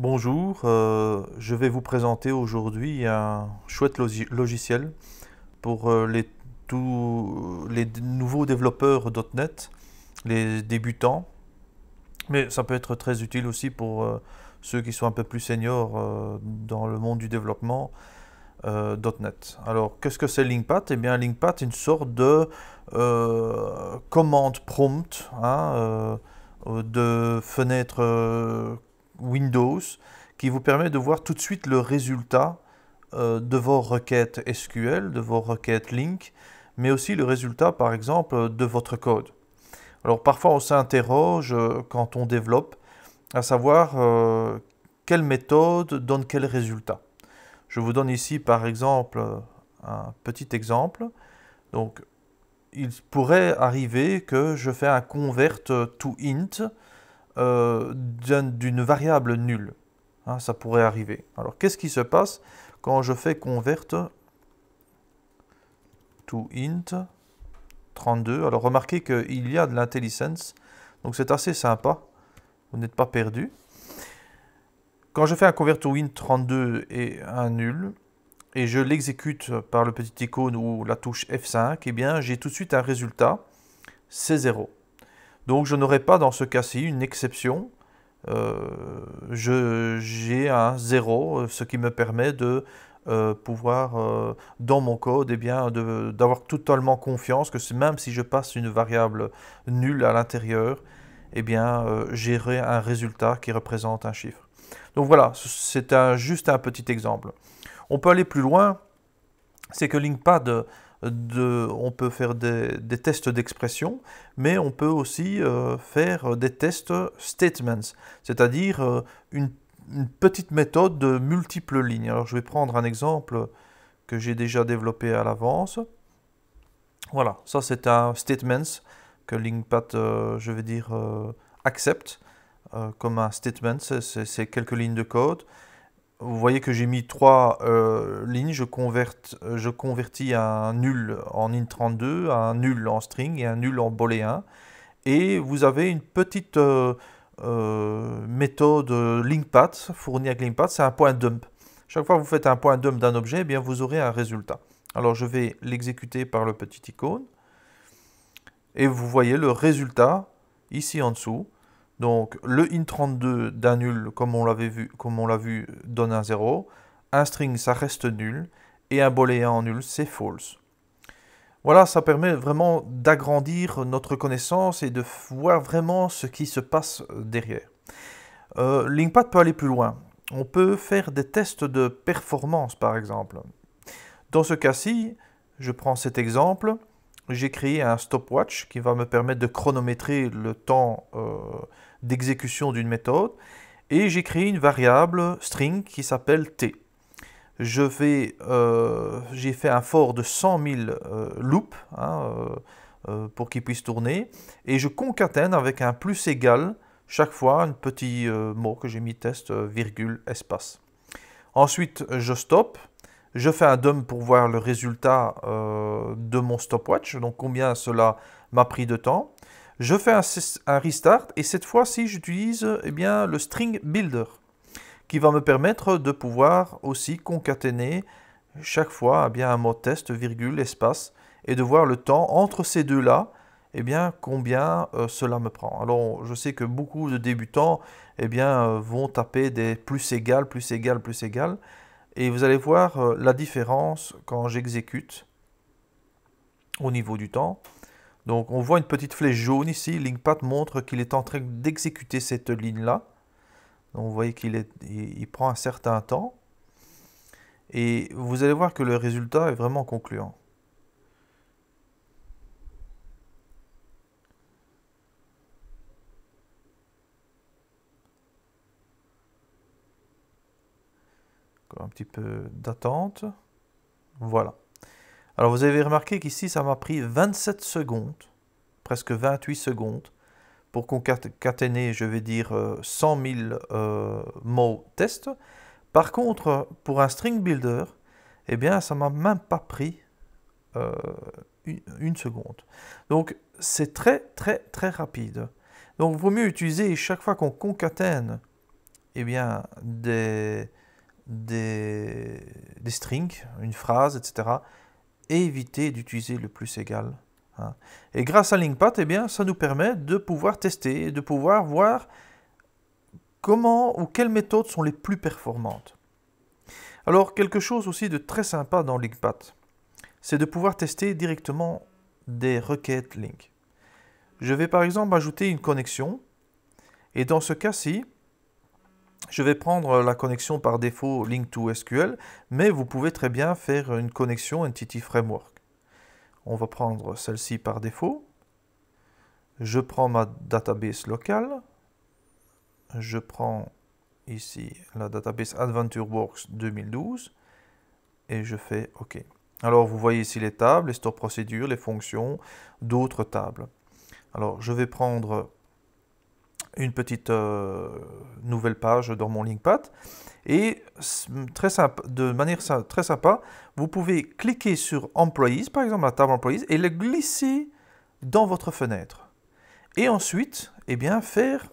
Bonjour, euh, je vais vous présenter aujourd'hui un chouette logiciel pour euh, les, tous les nouveaux développeurs .NET, les débutants, mais ça peut être très utile aussi pour euh, ceux qui sont un peu plus seniors dans le monde du développement .NET. Alors, qu'est-ce que c'est Linkpad Eh bien, Linkpad est une sorte de commande prompt, hein, de fenêtre Windows qui vous permet de voir tout de suite le résultat euh, de vos requêtes SQL, de vos requêtes Link, mais aussi le résultat, par exemple, de votre code. Alors parfois, on s'interroge euh, quand on développe, à savoir euh, quelle méthode donne quel résultat. Je vous donne ici, par exemple, un petit exemple. Donc, il pourrait arriver que je fais un convert to int euh, d'une variable nulle. Hein, ça pourrait arriver. Alors, qu'est-ce qui se passe quand je fais convert to int 32 Alors, remarquez qu'il y a de l'intelligence, donc c'est assez sympa. Vous n'êtes pas perdu. Quand je fais un convert to int 32 et un nul, et je l'exécute par le petit icône ou la touche F5, et eh bien, j'ai tout de suite un résultat, c'est 0. Donc je n'aurai pas dans ce cas-ci une exception. Euh, j'ai un 0, euh, ce qui me permet de euh, pouvoir, dans mon code, et eh bien, d'avoir totalement confiance que même si je passe une variable nulle à l'intérieur, eh bien, gérer un résultat qui représente un chiffre. Donc voilà, c'est un, juste un petit exemple. On peut aller plus loin, c'est que Linkpad on peut faire des, tests d'expression, mais on peut aussi euh, faire des tests statements, c'est-à-dire euh, une, petite méthode de multiples lignes. Alors je vais prendre un exemple que j'ai déjà développé à l'avance. Voilà, ça c'est un statements que LinkPath, euh, je vais dire, accepte comme un statement, c'est quelques lignes de code. Vous voyez que j'ai mis trois euh, lignes, je, converte, euh, je convertis un nul en int32, un nul en string et un nul en booléen. Et vous avez une petite euh, méthode linkpath fournie avec linkpath, c'est un point dump. Chaque fois que vous faites un point dump d'un objet, eh bien vous aurez un résultat. Alors je vais l'exécuter par le petit icône. Et vous voyez le résultat ici en dessous donc le in 32 d'un nul, comme on l'avait vu, comme on l'a vu, donne un 0. Un string, ça reste nul. Et un booléen en nul, c'est false. Voilà, ça permet vraiment d'agrandir notre connaissance et de voir vraiment ce qui se passe derrière. Euh, Linkpad peut aller plus loin. On peut faire des tests de performance, par exemple. Dans ce cas-ci, je prends cet exemple. J'ai créé un stopwatch qui va me permettre de chronométrer le temps euh, d'exécution d'une méthode, et j'ai créé une variable string qui s'appelle t. Euh, j'ai fait un for de 100 000 euh, loops hein, euh, pour qu'il puisse tourner, et je concatène avec un plus égal chaque fois un petit mot que j'ai mis test virgule espace. Ensuite, je stoppe. Je fais un dump pour voir le résultat de mon stopwatch, donc combien cela m'a pris de temps. Je fais un, restart et cette fois-ci, j'utilise eh bien, le string builder qui va me permettre de pouvoir aussi concaténer chaque fois eh bien, un mot test, virgule, espace et de voir le temps entre ces deux-là, eh bien, combien euh, cela me prend. Alors, je sais que beaucoup de débutants bien, euh, vont taper des plus égales, plus égales, plus égales. Et vous allez voir euh, la différence quand j'exécute au niveau du temps. Donc on voit une petite flèche jaune ici. Linkpad montre qu'il est en train d'exécuter cette ligne-là. Donc vous voyez qu'il prend un certain temps. Et vous allez voir que le résultat est vraiment concluant. un petit peu d'attente. Voilà. Alors vous avez remarqué qu'ici, ça m'a pris 27 secondes, presque 28 secondes, pour concaténer, je vais dire, 100 euh, 000 euh, mots test. Par contre, pour un string builder, eh bien, ça m'a même pas pris euh, une, seconde. Donc, c'est très, très, très rapide. Donc, il vaut mieux utiliser, chaque fois qu'on concatène, eh bien, des strings, une phrase, etc., éviter d'utiliser le plus égal. Hein. Et grâce à LinkPath, eh bien, ça nous permet de pouvoir tester, de pouvoir voir comment ou quelles méthodes sont les plus performantes. Alors, quelque chose aussi de très sympa dans LinkPath, c'est de pouvoir tester directement des requêtes link. Je vais par exemple ajouter une connexion, et dans ce cas-ci, je vais prendre la connexion par défaut Link to SQL, mais vous pouvez très bien faire une connexion Entity Framework. On va prendre celle-ci par défaut. Je prends ma database locale. Je prends ici la database AdventureWorks 2012 et je fais OK. Alors vous voyez ici les tables, les stores procédures, les fonctions, d'autres tables. Alors je vais prendre une petite euh, nouvelle page dans mon Linkpad. Et très simple, de manière très sympa, vous pouvez cliquer sur Employees, par exemple la table Employees, et le glisser dans votre fenêtre. Et ensuite, eh bien, faire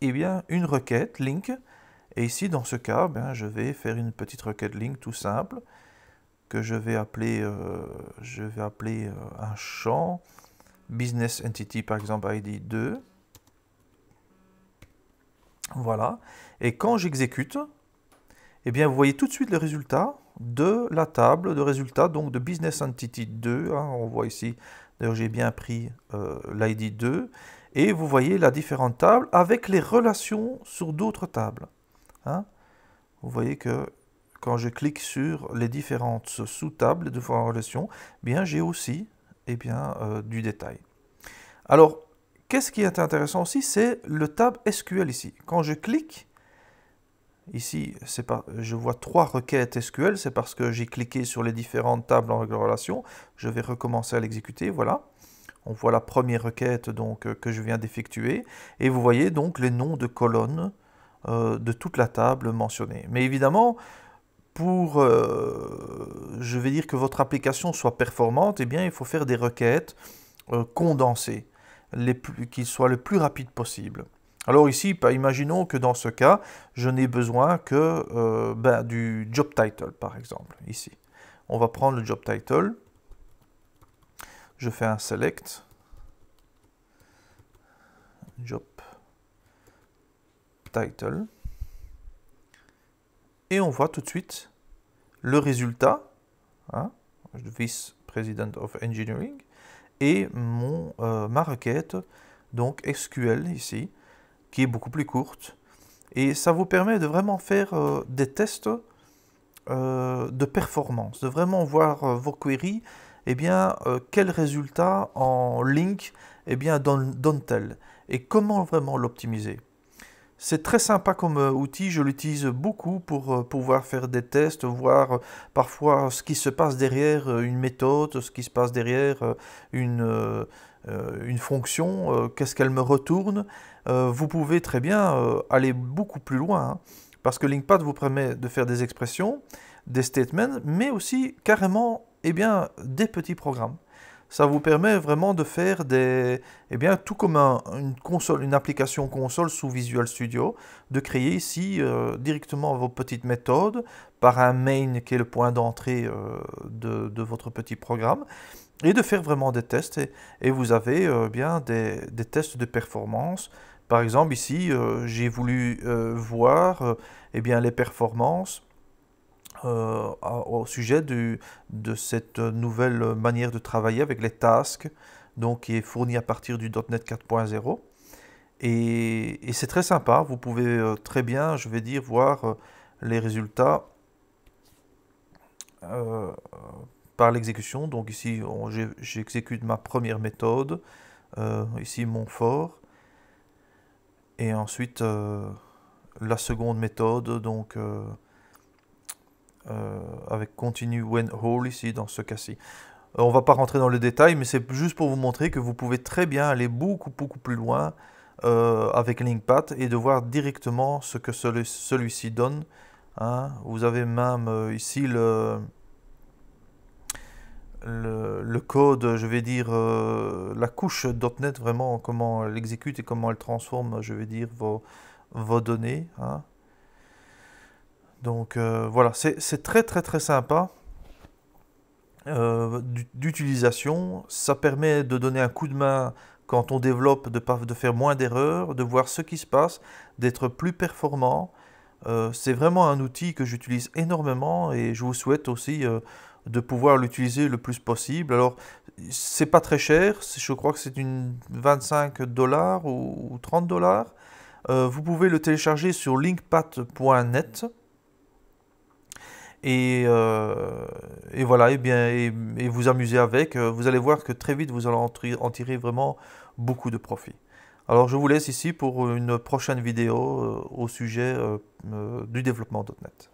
eh bien, une requête link. Et ici, dans ce cas, eh je vais faire une petite requête link tout simple que je vais appeler, euh, je vais appeler euh, un champ business entity par exemple id 2 voilà. Et quand j'exécute, eh bien, vous voyez tout de suite le résultat de la table de résultats, donc de Business Entity 2. Hein. on voit ici, d'ailleurs j'ai bien pris euh, l'ID 2. Et vous voyez la différente table avec les relations sur d'autres tables. Hein. Vous voyez que quand je clique sur les différentes sous-tables de relations, eh bien j'ai aussi eh bien, euh, du détail. Alors, Qu'est-ce qui est intéressant aussi, c'est le tab SQL ici. Quand je clique, ici, je vois trois requêtes SQL, c'est parce que j'ai cliqué sur les différentes tables en relation. Je vais recommencer à l'exécuter, voilà. On voit la première requête donc, euh, que je viens d'effectuer. Et vous voyez donc les noms de colonnes euh, de toute la table mentionnée. Mais évidemment, pour, euh, je vais dire que votre application soit performante, eh bien, il faut faire des requêtes condensées qu'il soit le plus rapide possible. Alors ici, bah, imaginons que dans ce cas, je n'ai besoin que euh, ben, du job title, par exemple, ici. On va prendre le job title. Je fais un select. Job title. Et on voit tout de suite le résultat. Hein, vice President of Engineering et mon, euh, ma requête, donc SQL ici, qui est beaucoup plus courte. Et ça vous permet de vraiment faire euh, des tests euh, de performance, de vraiment voir vos queries, et eh bien, quels résultats en link et eh bien, donne t et comment vraiment l'optimiser. C'est très sympa comme euh, outil, je l'utilise beaucoup pour euh, pouvoir faire des tests, voir euh, parfois ce qui se passe derrière une méthode, ce qui se passe derrière une, fonction, qu'est-ce qu'elle me retourne. Vous pouvez très bien aller beaucoup plus loin, hein, parce que Linkpad vous permet de faire des expressions, des statements, mais aussi carrément eh bien, des petits programmes ça vous permet vraiment de faire des, eh bien, tout comme une console, une application console sous Visual Studio, de créer ici euh, directement vos petites méthodes par un main qui est le point d'entrée euh, de, votre petit programme et de faire vraiment des tests et, vous avez euh, bien des, des, tests de performance. Par exemple ici, j'ai voulu voir eh bien, les performances euh, au sujet de de cette nouvelle manière de travailler avec les tasks, donc qui est fournie à partir du .NET 4.0. Et, et c'est très sympa, vous pouvez euh, très bien, je vais dire, voir euh, les résultats par l'exécution. Donc ici, j'exécute ma première méthode, ici mon fort, et ensuite la seconde méthode, donc euh, avec continue when whole ici dans ce cas-ci. Euh, on ne va pas rentrer dans le détail, mais c'est juste pour vous montrer que vous pouvez très bien aller beaucoup, beaucoup plus loin euh, avec LinkPath et de voir directement ce que celui-ci donne. Hein. Vous avez même ici le, le, code, je vais dire, la couche .NET, vraiment comment elle exécute et comment elle transforme, je vais dire, vos, vos données. Hein. Donc euh, voilà, c'est très très très sympa euh, d'utilisation. Ça permet de donner un coup de main quand on développe, de, faire moins d'erreurs, de voir ce qui se passe, d'être plus performant. Euh, c'est vraiment un outil que j'utilise énormément et je vous souhaite aussi de pouvoir l'utiliser le plus possible. Alors, c'est pas très cher, je crois que c'est une 25 dollars ou 30 dollars. vous pouvez le télécharger sur linkpad.net. Euh, et, voilà, et, bien, et, vous amusez avec. Euh, vous allez voir que très vite, vous allez en tirer vraiment beaucoup de profit. Alors je vous laisse ici pour une prochaine vidéo euh, au sujet du développement .NET.